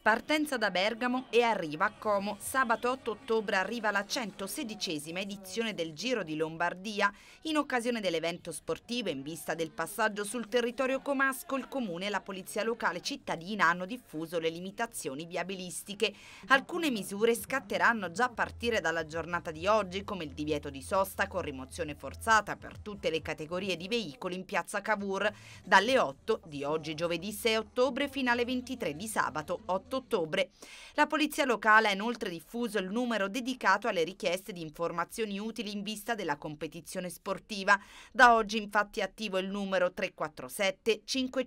Partenza da Bergamo e arriva a Como. Sabato 8 ottobre arriva la 116 edizione del Giro di Lombardia. In occasione dell'evento sportivo, in vista del passaggio sul territorio comasco, il comune e la polizia locale cittadina hanno diffuso le limitazioni viabilistiche. Alcune misure scatteranno già a partire dalla giornata di oggi, come il divieto di sosta con rimozione forzata per tutte le categorie di veicoli in piazza Cavour, dalle 8 di oggi giovedì 6 ottobre fino alle 23 di sabato 8 28 ottobre. La polizia locale ha inoltre diffuso il numero dedicato alle richieste di informazioni utili in vista della competizione sportiva. Da oggi infatti è attivo il numero 347 55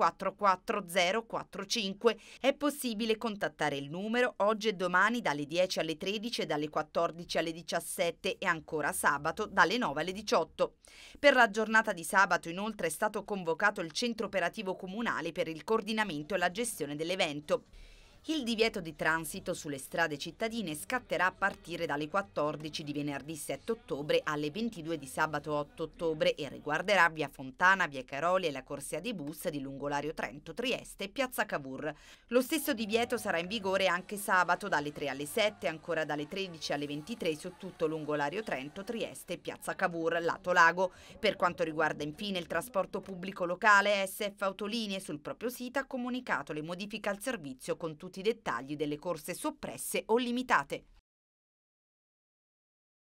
5544045. È possibile contattare il numero oggi e domani dalle 10 alle 13 e dalle 14 alle 17 e ancora sabato dalle 9 alle 18. Per la giornata di sabato inoltre è stato convocato il centro operativo comunale per il coordinamento e la gestione dell'evento. Il divieto di transito sulle strade cittadine scatterà a partire dalle 14 di venerdì 7 ottobre alle 22 di sabato 8 ottobre e riguarderà via Fontana, via Caroli e la corsia dei bus di Lungolario Trento, Trieste e piazza Cavour. Lo stesso divieto sarà in vigore anche sabato dalle 3 alle 7 e ancora dalle 13 alle 23 su tutto Lungolario Trento, Trieste e piazza Cavour, lato lago. Per quanto riguarda infine il trasporto pubblico locale, SF Autolinee sul proprio sito ha comunicato le modifiche al servizio con tutti tutti i dettagli delle corse soppresse o limitate.